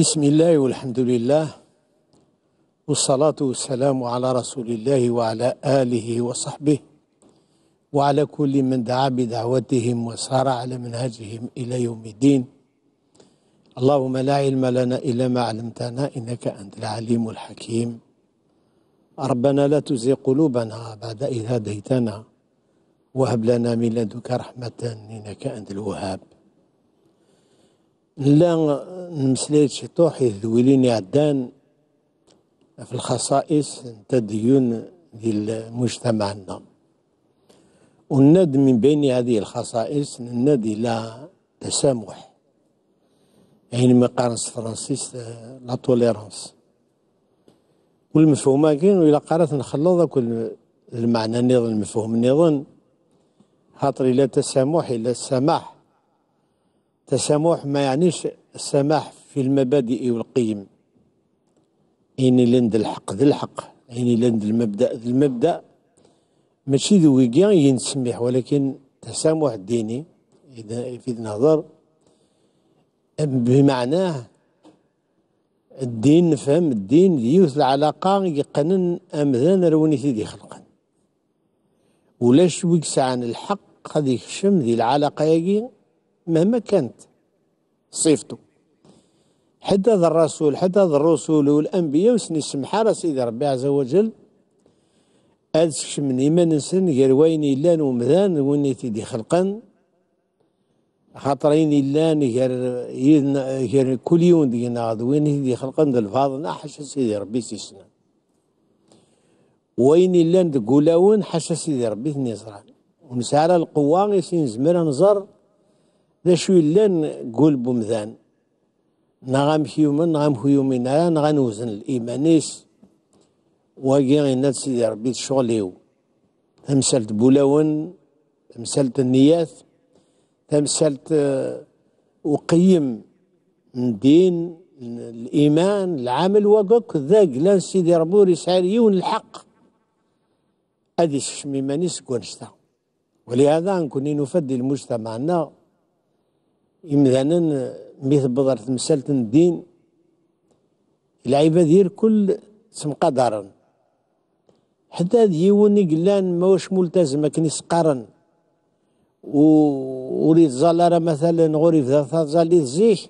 بسم الله والحمد لله والصلاة والسلام على رسول الله وعلى آله وصحبه وعلى كل من دعا بدعوتهم وسار على منهجهم إلى يوم الدين اللهم لا علم لنا إلا ما علمتنا إنك أنت العليم الحكيم ربنا لا تزغ قلوبنا بعد إذ هديتنا وهب لنا من لدنك رحمة إنك أنت الوهاب لا نمسلي شي طوح ذويلين عدان في الخصائص تدين ديال مجتمعنا والند من بين هذه الخصائص الند إلى تسامح يعني ما قارنس فرانسيس آه، لا توليرانس والمفهوم كاين وإلا قرات نخلط كل المعنى نظن المفهوم نظن خاطر إلا تسامح إلا السماح التسامح ما يعنيش السماح في المبادئ والقيم إني لند الحق ذي الحق إني لند المبدأ ذي المبدأ ماشي ذو ينسمح ولكن التسامح الديني إذا في النظر بمعناه الدين نفهم الدين يوث العلاقة يقنن أمذان روني سيدي خلقا ولاش ويكس عن الحق قد يخشم ذي العلاقة يجي مهما كانت صيفته حتى هذا الرسول حتى هذا الرسول والانبياء وسني السمحه راه سيدي ربي عز وجل أدسكش من إيمان نسن غير وين الا ومذان وين تيدي خلقا خاطرين الا غير غير كل يوم دينا وين تيدي خلقا الفاضل حاشا سيدي ربي سيسنا وين إلان دقولاون حاشا سيدي ربي سي زران ونسعى القوة غير سي نزمر نزر ذاشو يلان قول بومذان نغام هيومن نغام هيومن نغام وزن الإيمانيس واقي غينا سيدي ربي تشغليو تمثلت بولاون تمثلت النيات تمثلت وقيم من دين الإيمان العمل وقوك ذاك لان سيدي ربي رساليون الحق هذه شميمانيس كونشتا ولهذا نكون نفدي المجتمعنا إمذانا ميث بضر تمثال الدين ديال كل سمقدرا حتى هاد يون قلان ماواش ملتزم كن يسقرن و وريد زالارا مثلا غوري في زالي زيه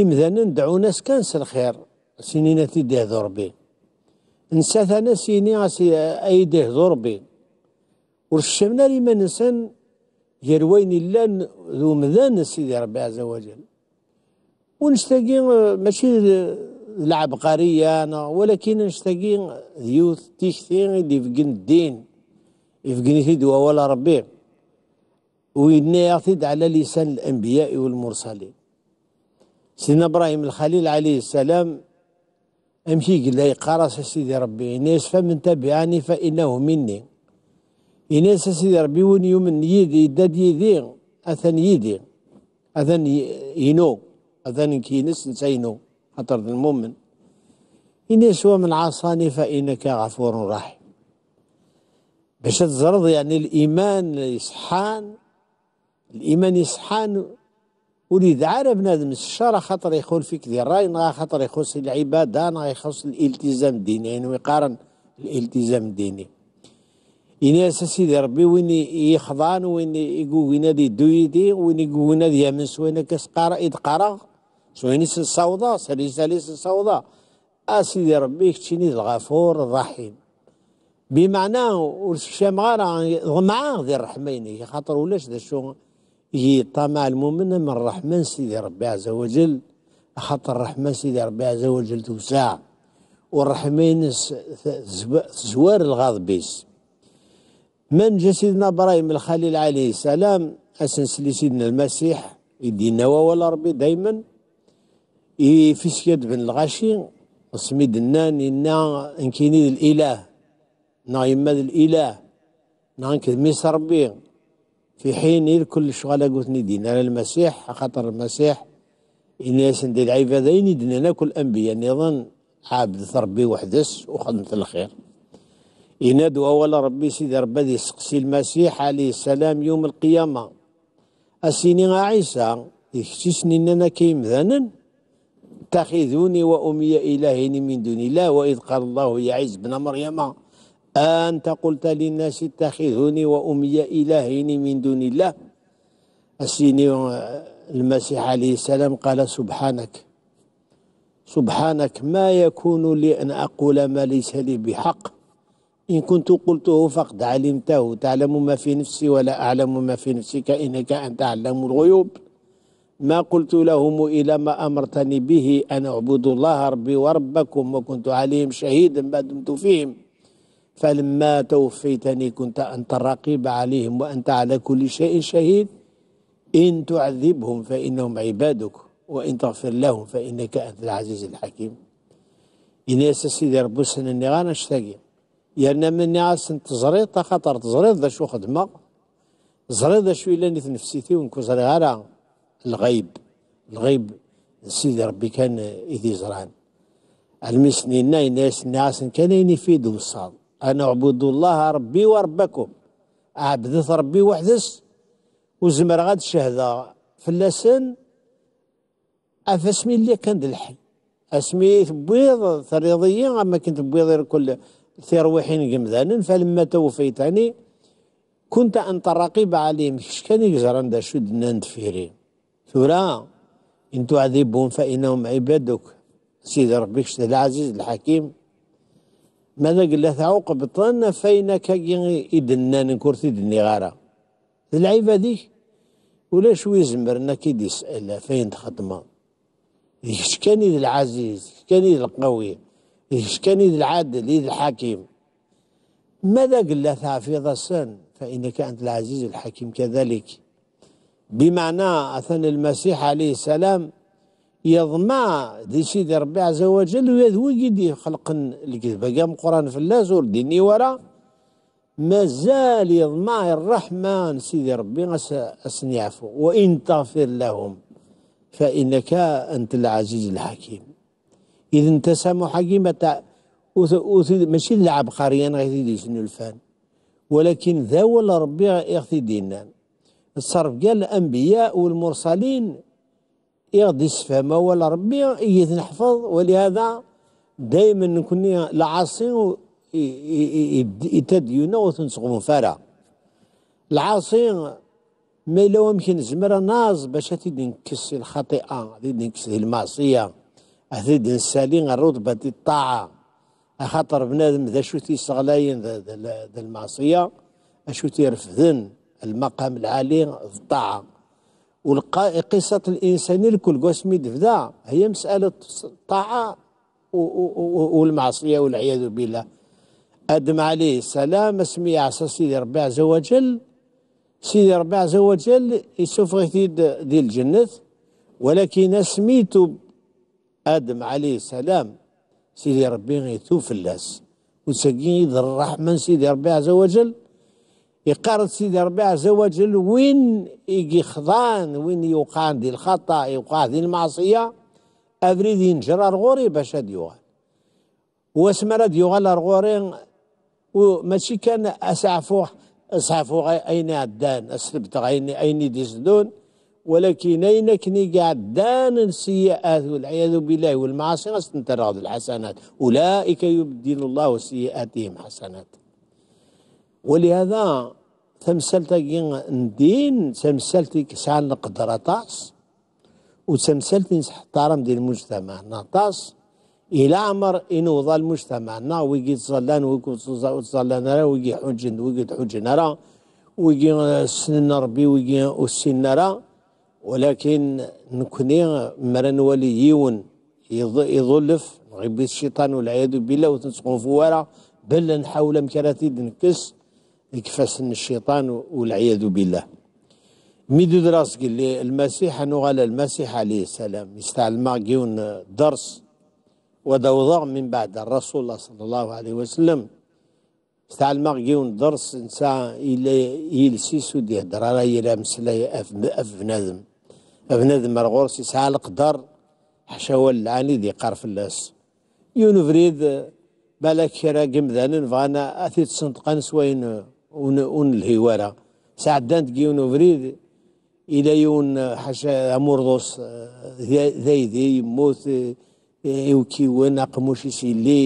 إمذانا ندعو ناس كان الخير سنين تيديه ضربي ربي نسات أنا سيني أيديه ذو ربي ورشمنا لما نسان يروين وين ذو مذان سيدي ربي عز وجل ونشتاقين ماشي العبقرية أنا ولكن نشتاقين ديوث تيشتين اللي يفقن الدين يفقن تيدوا ولا ربي وإني يعتد على لسان الأنبياء والمرسلين سيدنا إبراهيم الخليل عليه السلام أمشي قال لي قرص سيدي ربي ناس فمن تبعني فإنه مني إناس سيدي ربي وين يوم يدي داد يدي أثن يدي أثن ينو أثن كينس نسينو خاطر المؤمن إناس ومن عصاني فإنك غفور رحيم باش تزرد يعني الإيمان يصحان الإيمان يصحان وليد عارف بنادم الشارع خاطر يخول فيك ذي الراي خاطر يخص العباده نغا يخص الالتزام الديني يعني ويقارن الالتزام الديني أساسي سيدي ربي وين يخضان وين يقوين هذه دويدي وين يقوين هذه يمن سوين كسقارة إدقارة سوين سالي سالي ليس أسي أسيدي ربي كتشيني الغفور الرحيم بمعنى والشام غير معاه ذي الرحمين خاطر ولاش ذا شو طمع المؤمن من الرحمن سيدي ربي عز وجل خاطر الرحمن سيدي ربي عز وجل توسع والرحمين زوار الغاضبيس من جا سيدنا ابراهيم الخليل عليه السلام اسنس لسيدنا المسيح يدينا ولا ربي دايما في سياد بن الغاشي اسميد النان إنا انكيني الإله نايم الإله نانك ميس ربي في حين كل شغالة قلت دينا المسيح خاطر المسيح إن ياسن دي العبادة كل انبياء نظن عابد ربي وحدس وخدمة الخير ينادوا أول ربي سيدي ربي يسقسي المسيح عليه السلام يوم القيامة أسيني عيسى يكتسني أننا ذنن اتخذوني وأمي إلهين من دون الله وإذ قال الله يا عيسى بن مريم أنت قلت للناس اتخذوني وأمي إلهين من دون الله أسيني المسيح عليه السلام قال سبحانك سبحانك ما يكون لي أن أقول ما ليس لي بحق إن كنت قلته فقد علمته تعلم ما في نفسي ولا أعلم ما في نفسك إنك أنت علام الغيوب ما قلت لهم إلى ما أمرتني به أن أعبد الله ربي وربكم وكنت عليهم شهيدا ما دمت فيهم فلما توفيتني كنت أنت الرقيب عليهم وأنت على كل شيء شهيد إن تعذبهم فإنهم عبادك وإن تغفر لهم فإنك أنت العزيز الحكيم إن يا سيدي ربي سنني غانا اشتاقي يرنا مني عاس تزريد خاطر تزريط ذا شو خدمة زريط ذا شو إلا نفسيتي ونكون زريط على الغيب الغيب سيدي ربي كان إذي زران المسنين ناس ناس كان ينفيد وصال أنا أعبد الله ربي وربكم عبدت ربي وحدس وزمر غاد في اللسن أفاسمي اللي كان دلحي أسمي بيض ثريضيين أما كنت بيض كل تيرويحين قمذانا فلما توفيتني كنت أنت الرقيب عليهم كان يجزران دا شدنا فيري ثورا إن تعذبهم فإنهم عبادك سيد ربك العزيز الحكيم ماذا قال له تعوقب طن فإنك إدنان كورتي دني غارة العيب دي ولا شوي زمرنا كي يسأل فين تخدمه كان العزيز كان القوي إيش كان يد العادل يد الحكيم ماذا قال تعفيض السن فإنك أنت العزيز الحكيم كذلك بمعنى أثن المسيح عليه السلام يضمع دي سيدي ربي عز وجل ويذوي يدي خلق الكذبة قام قرآن في اللازور ديني ورا مازال يضمع الرحمن سيدي ربي أسن يعفو وإن تغفر لهم فإنك أنت العزيز الحكيم إذا التسامح قيمة ماشي اللعب قاريا غير يدي شنو الفان ولكن ذا ولا ربي يغثي دينا الصرف قال الأنبياء والمرسلين يغدي السفهمة ولا ربي يزن نحفظ ولهذا دائما نكون العاصي يتديونا وتنسقون فارا العاصي ما لو يمكن نزمر ناز باش تدي نكس الخطيئة تدي نكس المعصية أثيد السالين الرتبة رتبة الطاعة أخطر بنادم ذا شو تيستغلاين ذا المعصية أشو تيرفذن المقام العالي في الطاعة والقصة الإنسان الكل قسمي دفدا هي مسألة الطاعة والمعصية والعياذ بالله أدم عليه السلام اسمي عصا سيدي ربي عز وجل سيدي ربي عز وجل يسوف غيتي دي الجنة ولكن سميتو آدم عليه السلام سيدي ربي غيثو الناس وسقي ذر الرحمن سيدي ربي عز وجل يقارن سيدي ربي عز وجل وين يجي خضان وين يوقع دي الخطأ يوقع دي المعصية أفريد ينجر الغوري باش هاد يوغا واسما راد يوغا الغوري وماشي كان أسعفوه أسعفوه أين عدان أسلبت أين أين ديزدون ولكن اين كني دان السيئات آه، والعياذ بالله والمعاصي غستنترغض الحسنات أولئك يبدل الله سيئاتهم حسنات ولهذا تمثلت الدين تمثلت سعى القدره طاس وتمثلتي نحترم ديال المجتمع طاس إلى عمر إنو ظل نا ويجي تصلان ويجي تصلان راه ويجي حجن ويجي حجن راه ويجي سن ربي ويجي السن راه ولكن نكوني مران وليون يون يظلف غيب الشيطان والعياذ بالله وتنسقون فوارا بل نحاول مكراتي دنكس يكفاسن الشيطان والعياذ بالله ميدو دراس قال لي المسيح نغال المسيح عليه السلام يستعلم جيون درس ودوضع من بعد الرسول الله صلى الله عليه وسلم استعلم جيون درس انسان إلى يلسيسو ديه درارا يلا مسلا أف بنادم بنادم غورس يسعى القدر حشا هو اللعاني دي قار فلاس يون فريد بالك كرا قمدان فانا اثي تسنطقان سوين ون الهوارة سعدان يون فريد الى يون حشا اموردوس ذايدي يموت يوكي وين اقموش يسيلي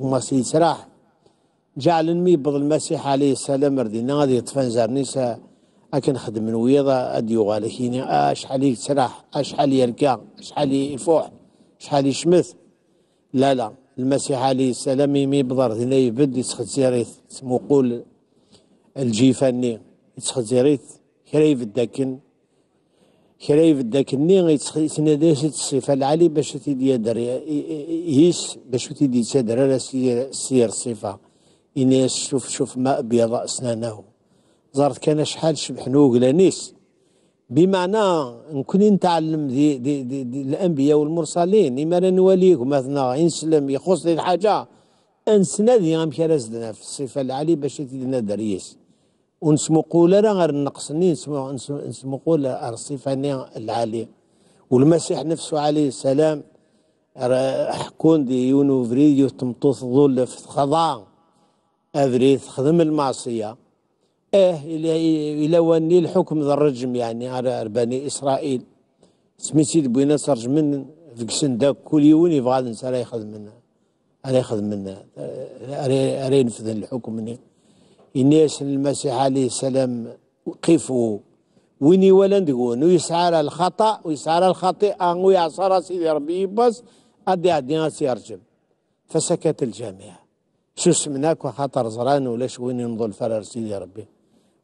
وما سيسراح جعل مي بض المسيح عليه السلام ردينا غادي يطفن زرنيسه اكن خدم نويضة أش حالي شحال أش حالي يركع شحال يفوح حالي شمث لا لا المسيح عليه السلام يمي بضر هنا يبد يسخد زيريث سموقول الجيفاني يسخد زيريث كريف الدكن كرا يبداكني يتسنداش الصفة العالي باش تيدي يدر يس باش تيدي تدر سير الصفة إني شوف شوف ما أبيض أسنانه زرت كان شحال شبحنوك لانيس بمعنى نكون نتعلم دي, دي, دي, دي الانبياء والمرسلين اما نواليك مثلا انسلم يخص لي الحاجه انسنادي غنمشي راسدنا في الصفه العالي باش تدينا دريس ونسمو قولا راه غير نقصني نسمو نسمو قولا الصفه العاليه والمسيح نفسه عليه السلام حكون دي يونو فريديو تمطوث ظل في الخضاع أفريد خدم المعصية ايه الى الى واني الحكم ذا الرجم يعني على بني اسرائيل سيد سميتي بويناس رجمن فيك داك كل يوم يبغى راه الانسان منا راه يخدم منا راه ينفذ الحكم مني الناس المسيح عليه السلام قفوا ويني ولا ندقون ويسعى على الخطا ويسعى على الخطيئه ويعصى سيدي ربي يبص ادي عدي يرجم فسكت الجميع شو سمناك وخاطر زران ولا وين ينظر فرار سيدي ربي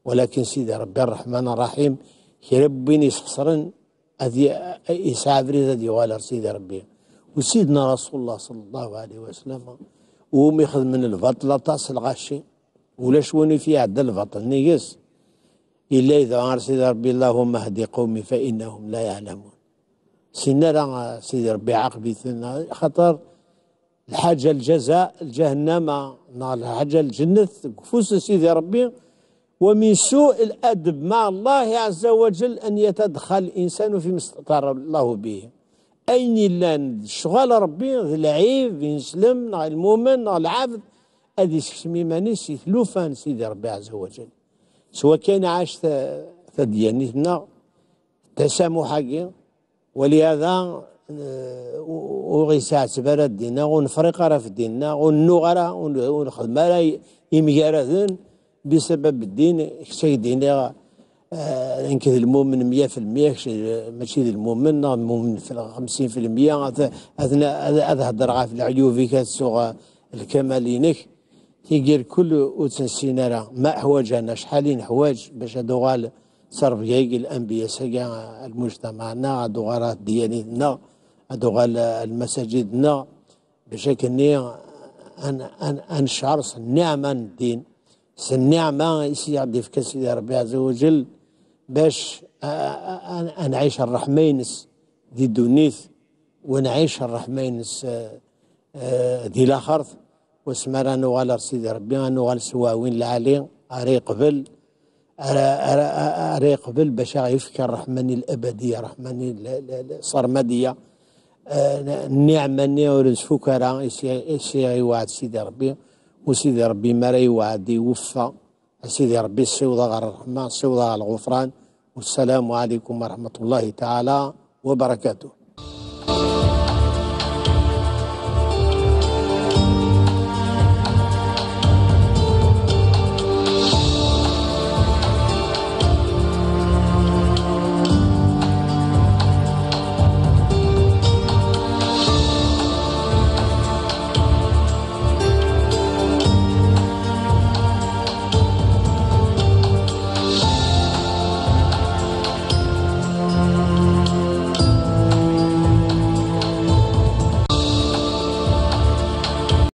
ولكن سيدي ربي الرحمن الرحيم كربين يسخسرن أذي يسافر إذا ديوالر سيدي ربي وسيدنا رسول الله صلى الله عليه وسلم وهم يخذ من البطل طاس الغشي ولا شوني في عد الفطل نيس إلا إذا عار سيدي ربي اللهم اهدي قومي فإنهم لا يعلمون سيدنا راه سيدي ربي عاقبي خطر الحاجة الجزاء الجهنم نار الحاجة الجنة كفوس سيدي ربي ومن سوء الأدب مع الله عز وجل أن يتدخل الإنسان فيما استطار الله به أين لان شغال ربي العيب ينسلم نغ المؤمن نغ العبد هذه سكسميماني سي تلوفان سيدي ربي عز وجل سواء كان عاش تديانيتنا تسامحاكي ولهذا ساعه تبارا دينا ونفرق راه في ديننا ونو غرا ونخدم راه يميارا بسبب الدين شي دين انك آه، المؤمن 100% ماشي المؤمن آه، المؤمن في 50% في المية آه، اثناء العيوب غاف العيوبك السوغ الكمالينك تيقير كل وتنسينا ما احواجنا شحال حواج باش دوغال صرف ياقي الانبياء سكا المجتمعنا دوغالات ديانتنا دوغال المساجدنا بشكل ان ان ان شعر النعمه الدين النعمة يسيعدي في كسيدي ربي عز وجل باش نعيش الرحمينس دي دونيث ونعيش الرحمينس دي لاخرث وسمر غال سيدي ربي غال سواوين العالي اري قبل اري قبل باش يفك الرحماني الابديه الرحماني السرمديه النعمه ني ورز فكرة يسيغي واحد سيدي ربي وسيدي ربي ما راه يوعد يوفى سيدي ربي صيوضة غير الرحمة صيوضة غير الغفران والسلام عليكم ورحمة الله تعالى وبركاته